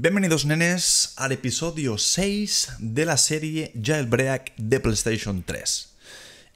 Bienvenidos nenes al episodio 6 de la serie Jailbreak de PlayStation 3.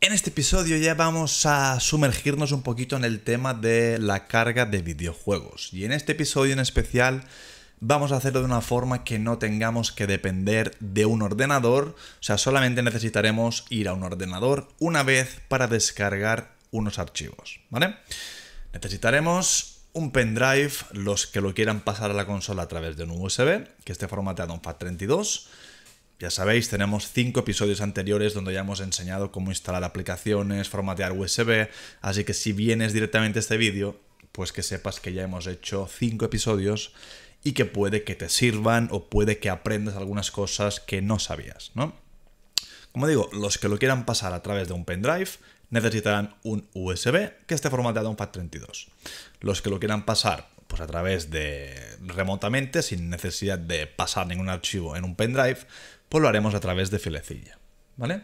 En este episodio ya vamos a sumergirnos un poquito en el tema de la carga de videojuegos y en este episodio en especial vamos a hacerlo de una forma que no tengamos que depender de un ordenador, o sea, solamente necesitaremos ir a un ordenador una vez para descargar unos archivos, ¿vale? Necesitaremos un pendrive, los que lo quieran pasar a la consola a través de un USB, que esté formateado en FAT32. Ya sabéis, tenemos cinco episodios anteriores donde ya hemos enseñado cómo instalar aplicaciones, formatear USB, así que si vienes directamente a este vídeo, pues que sepas que ya hemos hecho cinco episodios y que puede que te sirvan o puede que aprendas algunas cosas que no sabías, ¿no? Como digo, los que lo quieran pasar a través de un pendrive, necesitarán un USB que esté formateado en FAT32. Los que lo quieran pasar pues a través de remotamente, sin necesidad de pasar ningún archivo en un pendrive, pues lo haremos a través de filecilla. ¿Vale?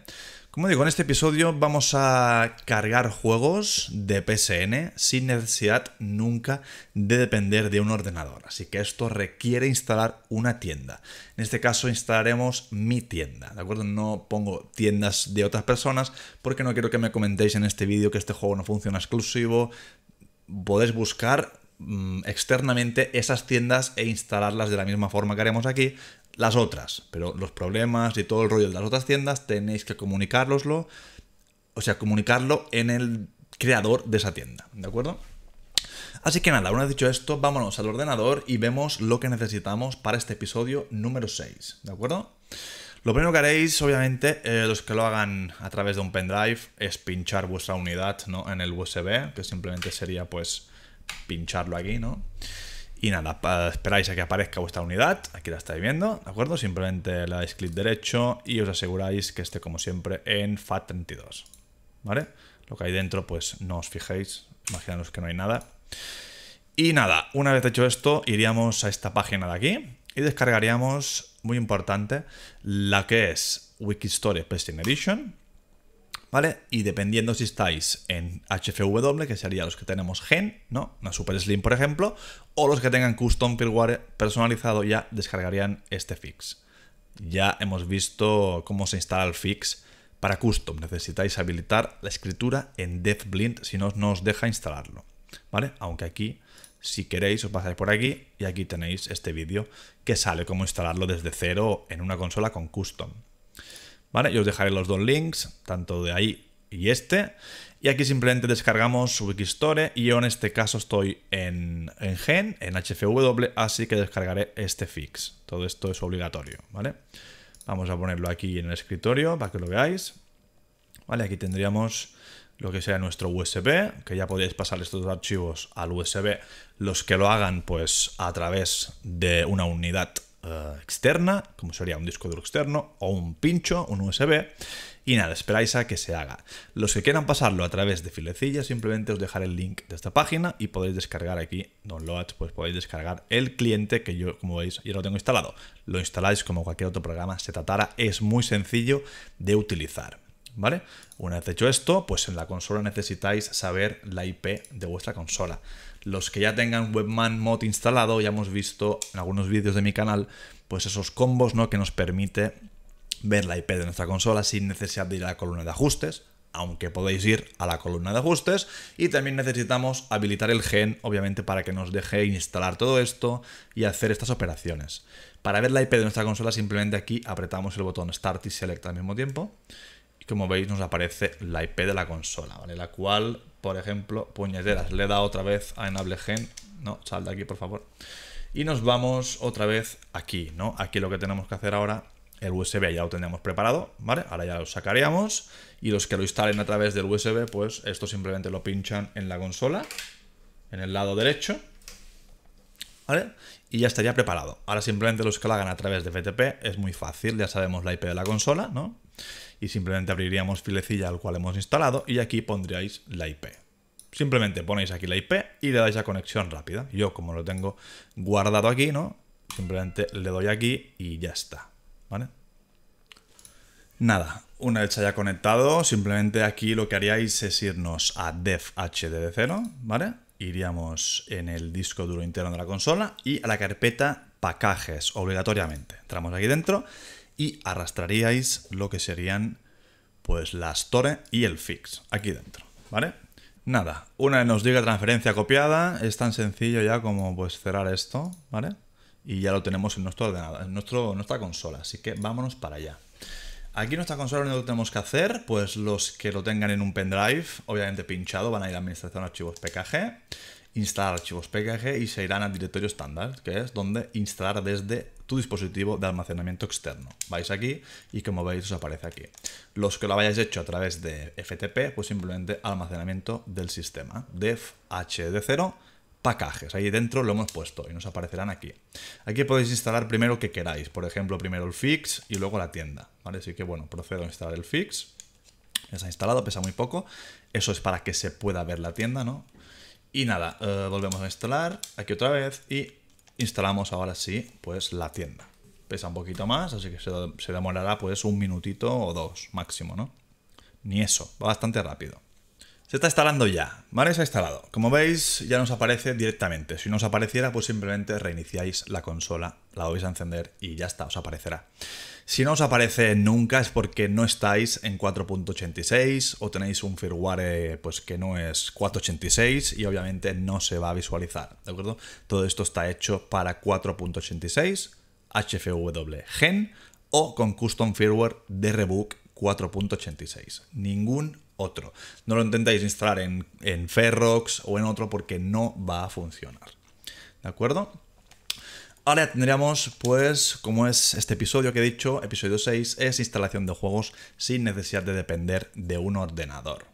Como digo, en este episodio vamos a cargar juegos de PSN sin necesidad nunca de depender de un ordenador. Así que esto requiere instalar una tienda. En este caso instalaremos mi tienda, ¿de acuerdo? No pongo tiendas de otras personas porque no quiero que me comentéis en este vídeo que este juego no funciona exclusivo. Podéis buscar mm, externamente esas tiendas e instalarlas de la misma forma que haremos aquí las otras, pero los problemas y todo el rollo de las otras tiendas tenéis que comunicarloslo, o sea, comunicarlo en el creador de esa tienda, ¿de acuerdo? Así que nada, una vez dicho esto, vámonos al ordenador y vemos lo que necesitamos para este episodio número 6, ¿de acuerdo? Lo primero que haréis, obviamente, eh, los que lo hagan a través de un pendrive, es pinchar vuestra unidad ¿no? en el USB, que simplemente sería pues pincharlo aquí, ¿no? Y nada, esperáis a que aparezca vuestra unidad, aquí la estáis viendo, ¿de acuerdo? Simplemente le dais clic derecho y os aseguráis que esté como siempre en FAT32, ¿vale? Lo que hay dentro pues no os fijéis, imaginaros que no hay nada. Y nada, una vez hecho esto, iríamos a esta página de aquí y descargaríamos, muy importante, la que es Wikistory Pasting Edition, y dependiendo si estáis en HFW, que serían los que tenemos gen, ¿no? Una Super Slim, por ejemplo, o los que tengan custom firmware personalizado ya descargarían este fix. Ya hemos visto cómo se instala el fix para custom. Necesitáis habilitar la escritura en DevBlind, si no, no os deja instalarlo, ¿vale? Aunque aquí, si queréis, os pasáis por aquí y aquí tenéis este vídeo que sale cómo instalarlo desde cero en una consola con custom. ¿vale? Yo os dejaré los dos links, tanto de ahí y este. Y aquí simplemente descargamos Wikistore y yo en este caso estoy en, Gen, en HFW, así que descargaré este fix. Todo esto es obligatorio, ¿vale? Vamos a ponerlo aquí en el escritorio para que lo veáis. Vale, aquí tendríamos lo que sea nuestro USB, que ya podéis pasar estos archivos al USB. Los que lo hagan, pues a través de una unidad eh, externa, como sería un disco duro externo o un pincho, un USB. Y nada, esperáis a que se haga. Los que quieran pasarlo a través de filecilla simplemente os dejaré el link de esta página y podéis descargar aquí, downloads, pues podéis descargar el cliente que yo, como veis, ya lo tengo instalado. Lo instaláis como cualquier otro programa se tratara, es muy sencillo de utilizar. ¿Vale? Una vez hecho esto, pues en la consola necesitáis saber la IP de vuestra consola. Los que ya tengan Webman Mod instalado, ya hemos visto en algunos vídeos de mi canal, pues esos combos ¿no? que nos permite ver la IP de nuestra consola sin necesidad de ir a la columna de ajustes, aunque podéis ir a la columna de ajustes. Y también necesitamos habilitar el gen, obviamente, para que nos deje instalar todo esto y hacer estas operaciones. Para ver la IP de nuestra consola, simplemente aquí apretamos el botón Start y Select al mismo tiempo. Y como veis, nos aparece la IP de la consola, ¿vale? La cual por ejemplo, puñeteras. Le da otra vez a enable gen. No, sal de aquí, por favor. Y nos vamos otra vez aquí, ¿no? Aquí lo que tenemos que hacer ahora, el USB ya lo tendríamos preparado, ¿vale? Ahora ya lo sacaríamos. Y los que lo instalen a través del USB, pues esto simplemente lo pinchan en la consola, en el lado derecho, ¿vale? Y ya estaría preparado. Ahora simplemente los que lo hagan a través de FTP es muy fácil, ya sabemos la IP de la consola, ¿no? Y simplemente abriríamos filecilla al cual hemos instalado y aquí pondríais la IP. Simplemente ponéis aquí la IP y le dais a conexión rápida. Yo como lo tengo guardado aquí, ¿no? Simplemente le doy aquí y ya está, ¿vale? Nada, una vez haya conectado, simplemente aquí lo que haríais es irnos a def 0 ¿vale? Iríamos en el disco duro interno de la consola y a la carpeta pacajes, obligatoriamente. Entramos aquí dentro y arrastraríais lo que serían pues las torre y el Fix aquí dentro, ¿vale? Nada, una nos diga transferencia copiada, es tan sencillo ya como pues cerrar esto, ¿vale? Y ya lo tenemos en nuestro ordenador, en, nuestro, en nuestra consola, así que vámonos para allá. Aquí en nuestra consola lo que tenemos que hacer, pues los que lo tengan en un pendrive, obviamente pinchado, van a ir a administración archivos PKG, instalar archivos PKG y se irán al directorio estándar, que es donde instalar desde tu dispositivo de almacenamiento externo. Vais aquí y como veis os aparece aquí. Los que lo hayáis hecho a través de FTP, pues simplemente almacenamiento del sistema, def hd0 Pacajes, Ahí dentro lo hemos puesto y nos aparecerán aquí. Aquí podéis instalar primero que queráis. Por ejemplo, primero el fix y luego la tienda. ¿vale? Así que bueno, procedo a instalar el fix. Ya ha instalado, pesa muy poco. Eso es para que se pueda ver la tienda, ¿no? Y nada, eh, volvemos a instalar aquí otra vez y instalamos ahora sí pues la tienda. Pesa un poquito más, así que se, demorará pues un minutito o dos máximo, ¿no? Ni eso, va bastante rápido. Se está instalando ya. Vale, se ha instalado. Como veis, ya nos aparece directamente. Si no os apareciera, pues simplemente reiniciáis la consola, la vais a encender y ya está, os aparecerá. Si no os aparece nunca es porque no estáis en 4.86 o tenéis un firmware eh, pues, que no es 4.86 y obviamente no se va a visualizar, ¿de acuerdo? Todo esto está hecho para 4.86, HFW Gen o con Custom Firmware de Rebook 4.86. Ningún otro. No lo intentáis instalar en, en Ferrox o en otro porque no va a funcionar. ¿De acuerdo? Ahora tendríamos, pues, como es este episodio que he dicho, episodio 6, es instalación de juegos sin necesidad de depender de un ordenador.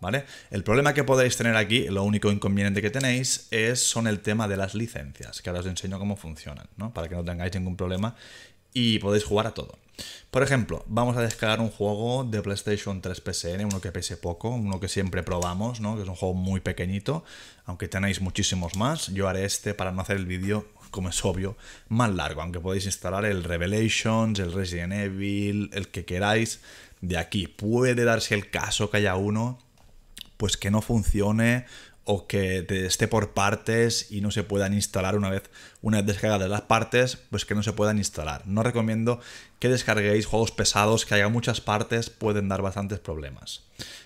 ¿Vale? El problema que podéis tener aquí, lo único inconveniente que tenéis, es, son el tema de las licencias, que ahora os enseño cómo funcionan, ¿no? Para que no tengáis ningún problema y podéis jugar a todo. Por ejemplo, vamos a descargar un juego de PlayStation 3 PSN, uno que pese poco, uno que siempre probamos, ¿no? que es un juego muy pequeñito, aunque tenéis muchísimos más. Yo haré este para no hacer el vídeo, como es obvio, más largo, aunque podéis instalar el Revelations, el Resident Evil, el que queráis de aquí. Puede darse el caso que haya uno pues que no funcione o que esté por partes y no se puedan instalar una vez, una vez descargadas las partes, pues que no se puedan instalar. No recomiendo que descarguéis juegos pesados, que haya muchas partes, pueden dar bastantes problemas.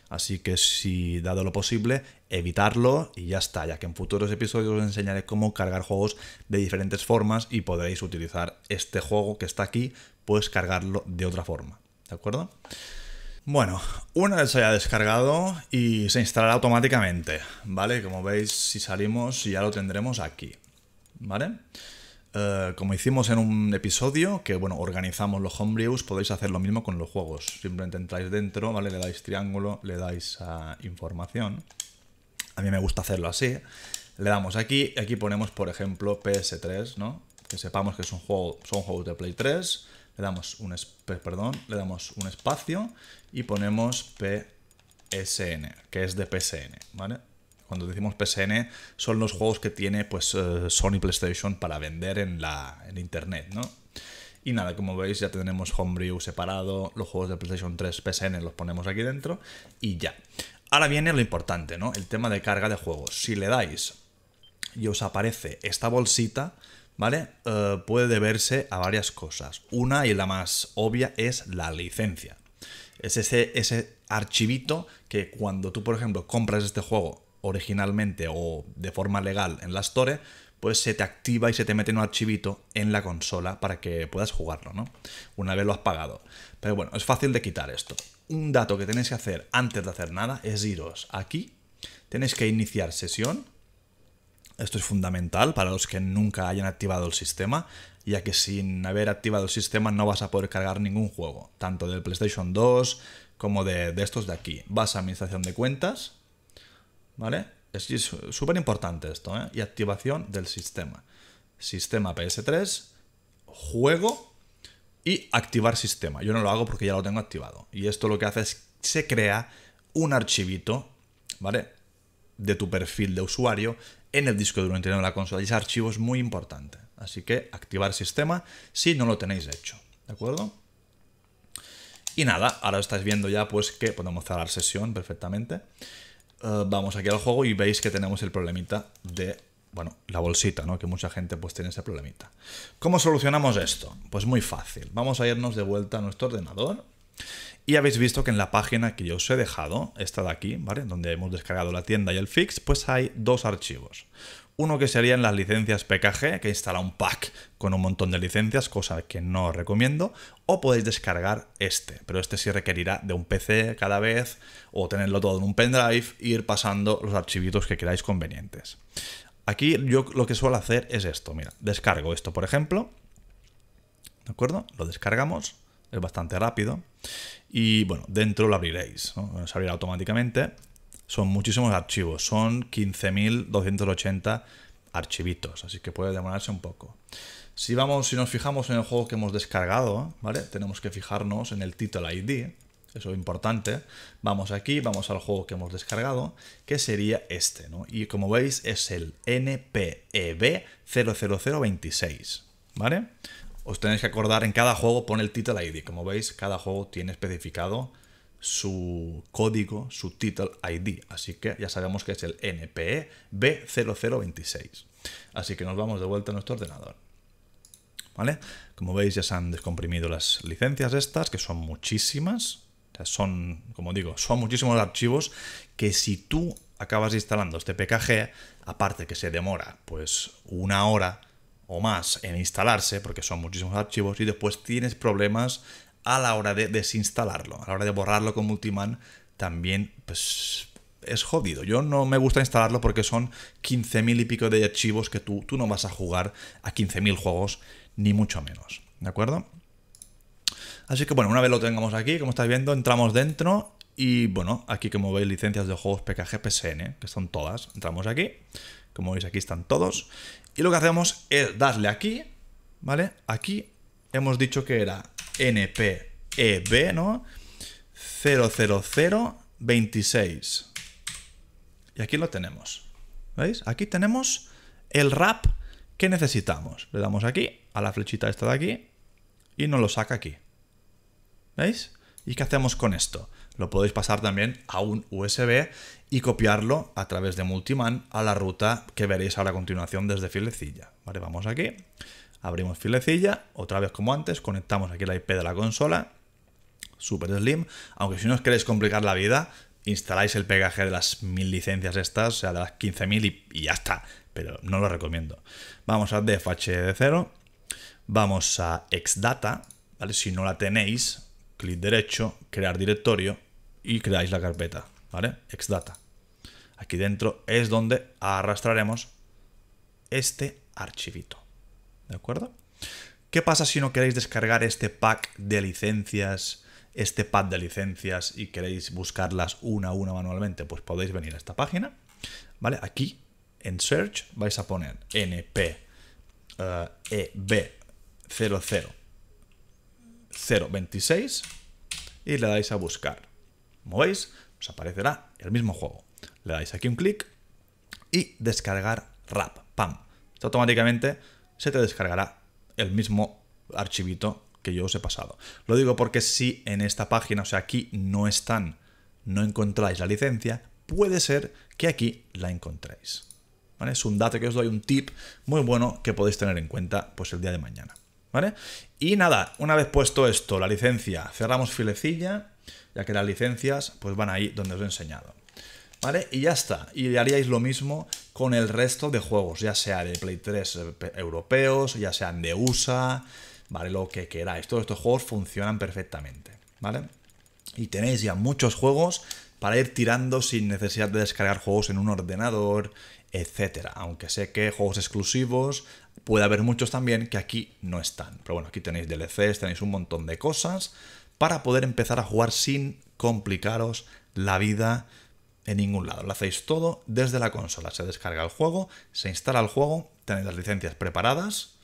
Así que si dado lo posible, evitarlo y ya está, ya que en futuros episodios os enseñaré cómo cargar juegos de diferentes formas y podréis utilizar este juego que está aquí, pues cargarlo de otra forma. ¿De acuerdo? Bueno, una vez se haya descargado y se instalará automáticamente, ¿vale? Como veis, si salimos ya lo tendremos aquí, ¿vale? Eh, como hicimos en un episodio, que bueno, organizamos los homebrews, podéis hacer lo mismo con los juegos. Simplemente entráis dentro, ¿vale? Le dais triángulo, le dais a información. A mí me gusta hacerlo así. Le damos aquí, aquí ponemos, por ejemplo, PS3, ¿no? Que sepamos que es un juego, son juegos de Play 3 le damos un, perdón, le damos un espacio y ponemos PSN, que es de PSN, ¿vale? Cuando decimos PSN son los juegos que tiene pues eh, Sony PlayStation para vender en en internet, ¿no? Y nada, como veis ya tenemos Homebrew separado, los juegos de PlayStation 3 PSN los ponemos aquí dentro y ya. Ahora viene lo importante, ¿no? El tema de carga de juegos. Si le dais y os aparece esta bolsita, ¿vale? Eh, puede deberse a varias cosas. Una y la más obvia es la licencia. Es ese, ese archivito que cuando tú, por ejemplo, compras este juego originalmente o de forma legal en la Store, pues se te activa y se te mete en un archivito en la consola para que puedas jugarlo, ¿no? Una vez lo has pagado. Pero bueno, es fácil de quitar esto. Un dato que tenéis que hacer antes de hacer nada es iros aquí, tenéis que iniciar sesión, esto es fundamental para los que nunca hayan activado el sistema, ya que sin haber activado el sistema no vas a poder cargar ningún juego, tanto del PlayStation 2 como de, estos de aquí. Vas a administración de cuentas, ¿vale? Es súper importante esto, ¿eh? Y activación del sistema. Sistema PS3, juego y activar sistema. Yo no lo hago porque ya lo tengo activado. Y esto lo que hace es se crea un archivito, ¿vale? De tu perfil de usuario en el disco duro interno de la consola. Y ese archivo es muy importante. Así que activar sistema si no lo tenéis hecho. ¿De acuerdo? Y nada, ahora estáis viendo ya pues que podemos cerrar sesión perfectamente. Eh, vamos aquí al juego y veis que tenemos el problemita de, bueno, la bolsita, ¿no? Que mucha gente pues tiene ese problemita. ¿Cómo solucionamos esto? Pues muy fácil. Vamos a irnos de vuelta a nuestro ordenador y habéis visto que en la página que yo os he dejado, esta de aquí, ¿vale? Donde hemos descargado la tienda y el fix, pues hay dos archivos. Uno que serían las licencias PKG, que instala un pack con un montón de licencias, cosa que no os recomiendo, o podéis descargar este, pero este sí requerirá de un PC cada vez, o tenerlo todo en un pendrive, e ir pasando los archivitos que queráis convenientes. Aquí yo lo que suelo hacer es esto, mira, descargo esto, por ejemplo, ¿de acuerdo? Lo descargamos es bastante rápido. Y bueno, dentro lo abriréis, se abrirá automáticamente. Son muchísimos archivos, son 15.280 archivitos, así que puede demorarse un poco. Si, vamos, si nos fijamos en el juego que hemos descargado, ¿vale? tenemos que fijarnos en el título ID, eso es importante. Vamos aquí, vamos al juego que hemos descargado, que sería este, ¿no? Y como veis es el NPEB 00026, ¿vale? os tenéis que acordar, en cada juego pone el title ID. Como veis, cada juego tiene especificado su código, su title ID. Así que ya sabemos que es el NPE B0026. Así que nos vamos de vuelta a nuestro ordenador. ¿Vale? Como veis ya se han descomprimido las licencias estas, que son muchísimas. son, como digo, son muchísimos archivos que si tú acabas instalando este PKG, aparte que se demora pues una hora, o más en instalarse, porque son muchísimos archivos, y después tienes problemas a la hora de desinstalarlo, a la hora de borrarlo con Multiman, también pues, es jodido. Yo no me gusta instalarlo porque son 15.000 y pico de archivos que tú, tú no vas a jugar a 15.000 juegos, ni mucho menos. ¿De acuerdo? Así que bueno, una vez lo tengamos aquí, como estáis viendo, entramos dentro y bueno, aquí como veis licencias de juegos PKG PSN, que son todas. Entramos aquí, como veis aquí están todos. Y lo que hacemos es darle aquí, ¿vale? Aquí hemos dicho que era NPEB, ¿no? 00026. Y aquí lo tenemos. ¿Veis? Aquí tenemos el wrap que necesitamos. Le damos aquí, a la flechita esta de aquí, y nos lo saca aquí. ¿Veis? ¿Y qué hacemos con esto? lo podéis pasar también a un USB y copiarlo a través de Multiman a la ruta que veréis ahora a continuación desde Filecilla. Vale, vamos aquí, abrimos Filecilla, otra vez como antes, conectamos aquí la IP de la consola, super slim, aunque si no os queréis complicar la vida, instaláis el pegaje de las mil licencias estas, o sea, de las 15.000 y, y, ya está, pero no lo recomiendo. Vamos a dfhd 0 vamos a Exdata, ¿vale? Si no la tenéis, clic derecho, crear directorio, y creáis la carpeta, ¿vale? Exdata. Aquí dentro es donde arrastraremos este archivito, ¿de acuerdo? ¿Qué pasa si no queréis descargar este pack de licencias, este pack de licencias y queréis buscarlas una a una manualmente? Pues podéis venir a esta página, ¿vale? Aquí, en Search, vais a poner np eh, b eb 00026 y le dais a buscar. Como veis, os aparecerá el mismo juego. Le dais aquí un clic y descargar RAP. ¡Pam! automáticamente se te descargará el mismo archivito que yo os he pasado. Lo digo porque si en esta página, o sea, aquí no están, no encontráis la licencia, puede ser que aquí la encontréis. Es un dato que os doy, un tip muy bueno que podéis tener en cuenta pues, el día de mañana. ¿Vale? Y nada, una vez puesto esto, la licencia, cerramos filecilla ya que las licencias pues van ahí donde os he enseñado. ¿Vale? Y ya está. Y haríais lo mismo con el resto de juegos, ya sea de Play 3 eh, europeos, ya sean de USA, ¿vale? Lo que queráis. Todos estos juegos funcionan perfectamente, ¿vale? Y tenéis ya muchos juegos para ir tirando sin necesidad de descargar juegos en un ordenador, etcétera. Aunque sé que juegos exclusivos puede haber muchos también que aquí no están. Pero bueno, aquí tenéis DLCs, tenéis un montón de cosas para poder empezar a jugar sin complicaros la vida en ningún lado. Lo hacéis todo desde la consola. Se descarga el juego, se instala el juego, tenéis las licencias preparadas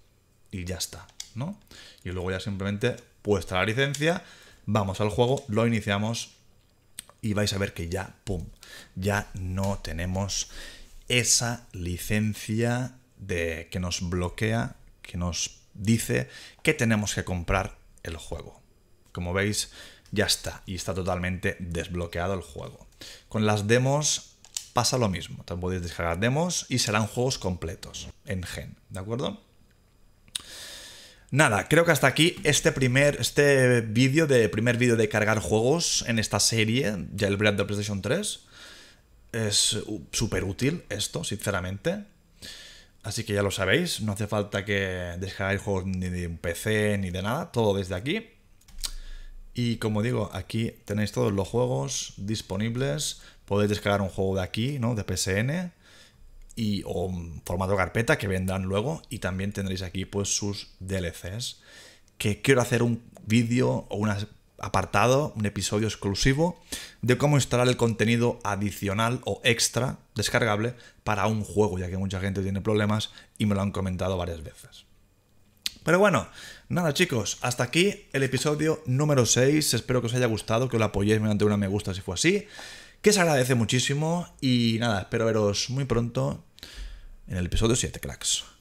y ya está, ¿no? Y luego ya simplemente puesta la licencia, vamos al juego, lo iniciamos y vais a ver que ya, pum, ya no tenemos esa licencia de que nos bloquea, que nos dice que tenemos que comprar el juego. Como veis, ya está y está totalmente desbloqueado el juego. Con las demos pasa lo mismo. También podéis descargar demos y serán juegos completos en gen, ¿de acuerdo? Nada, creo que hasta aquí este primer este vídeo de primer vídeo de cargar juegos en esta serie ya el Breath de PlayStation 3 es súper útil esto, sinceramente. Así que ya lo sabéis, no hace falta que descargáis juegos ni de un PC ni de nada, todo desde aquí. Y como digo, aquí tenéis todos los juegos disponibles. Podéis descargar un juego de aquí, ¿no? De PSN. Y, o formato carpeta que vendrán luego. Y también tendréis aquí pues sus DLCs. Que quiero hacer un vídeo o un apartado, un episodio exclusivo de cómo instalar el contenido adicional o extra descargable para un juego, ya que mucha gente tiene problemas y me lo han comentado varias veces. Pero bueno, nada chicos, hasta aquí el episodio número 6. Espero que os haya gustado, que os lo apoyéis mediante una me gusta si fue así. Que se agradece muchísimo y nada, espero veros muy pronto en el episodio 7, cracks.